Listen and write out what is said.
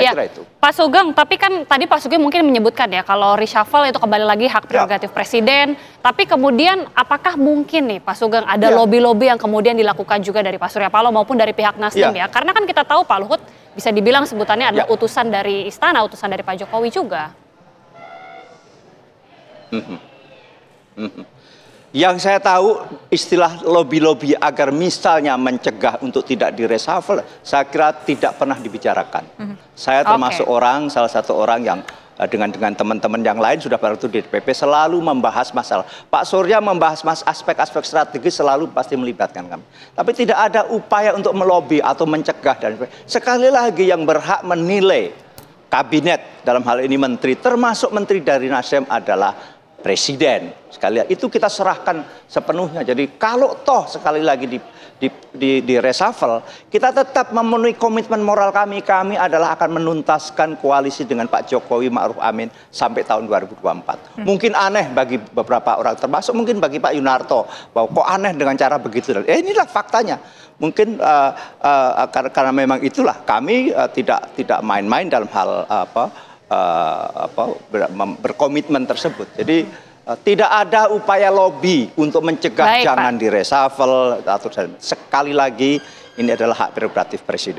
Saya ya. kira itu. Pak Sugeng, tapi kan tadi Pak Sugeng mungkin menyebutkan ya kalau reshuffle itu kembali lagi hak ya. prerogatif ya. presiden. Tapi kemudian apakah mungkin nih Pak Sugeng ada lobi-lobi ya. yang kemudian dilakukan juga dari Pak Surya Paloh maupun dari pihak Nasdem ya? ya? Karena kan kita tahu Pak Luhut bisa dibilang sebutannya adalah ya. utusan dari istana, utusan dari Pak Jokowi juga. Yang saya tahu istilah lobby-lobby agar misalnya mencegah untuk tidak direshuffle, saya kira tidak pernah dibicarakan. Mm -hmm. Saya termasuk okay. orang, salah satu orang yang eh, dengan dengan teman-teman yang lain sudah pada itu di DPP selalu membahas masalah. Pak Surya membahas mas aspek-aspek strategis selalu pasti melibatkan kami. Tapi tidak ada upaya untuk melobi atau mencegah dan sekali lagi yang berhak menilai kabinet dalam hal ini menteri termasuk menteri dari Nasdem adalah presiden. Sekali itu kita serahkan sepenuhnya. Jadi kalau toh sekali lagi di di, di, di reshuffle, kita tetap memenuhi komitmen moral kami. Kami adalah akan menuntaskan koalisi dengan Pak Jokowi Ma'ruf Amin sampai tahun 2024. Hmm. Mungkin aneh bagi beberapa orang, termasuk mungkin bagi Pak Yunarto, bahwa kok aneh dengan cara begitu. Eh, inilah faktanya. Mungkin uh, uh, karena memang itulah kami uh, tidak tidak main-main dalam hal uh, apa uh, apa ber, berkomitmen tersebut. Jadi uh, tidak ada upaya lobby untuk mencegah Baik, jangan Pak. diresafel atau sekali lagi ini adalah hak prerogatif presiden.